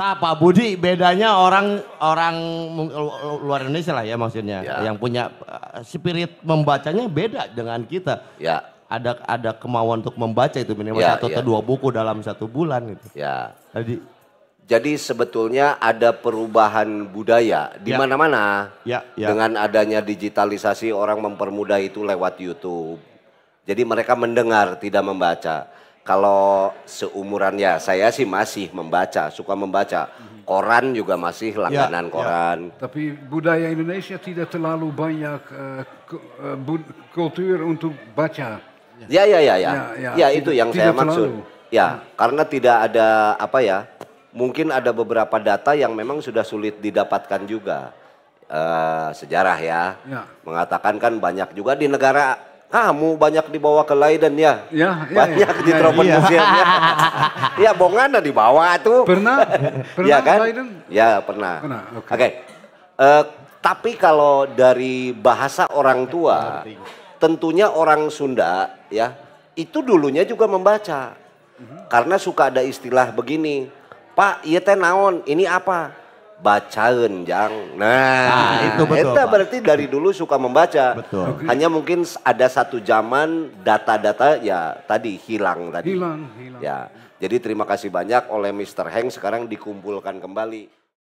Tak Pak Budi bedanya orang orang luar Indonesia lah ya maksudnya ya. yang punya eh, spirit membacanya beda dengan kita. Ya. Ada ada kemauan untuk membaca itu minimal ya, satu ya. atau dua buku dalam satu bulan gitu. Ya. Jadi jadi sebetulnya ada perubahan budaya di ya. mana-mana. Ya. Ya, ya. Dengan adanya digitalisasi orang mempermudah itu lewat YouTube. Jadi mereka mendengar tidak membaca kalau seumuran ya saya sih masih membaca, suka membaca. Mhm. Koran juga masih ya, langganan ya, koran. Tapi budaya Indonesia tidak terlalu banyak uh, kultur untuk baca. Ya ya ya ya. Ya, ya. ya itu yang tidak saya maksud. Ya, hmm. karena tidak ada apa ya? Mungkin ada beberapa data yang memang sudah sulit didapatkan juga. Uh, sejarah ya, ya mengatakan kan banyak juga di negara kamu banyak dibawa ke Leiden ya. Ya, ya, ya. banyak ya, di iya, Tropen ya, Museum ya. ya bongan dibawa tuh. Pernah? Pernah ya, kan? Leiden? Ya, pernah. Pernah. Oke. Okay. Okay. Uh, eh, tapi kalau dari bahasa orang tua, tentunya orang Sunda ya, itu dulunya juga membaca. Mhm. Karena suka ada istilah begini, Pak, iya teh naon, ini apa? bacaan jang. Nah, nah itu betul. Eta berarti dari dulu suka membaca. Betul. Hanya mungkin ada satu zaman data-data ya tadi hilang tadi. Hilang, hilang. Ya. Jadi terima kasih banyak oleh Mr. Heng sekarang dikumpulkan kembali.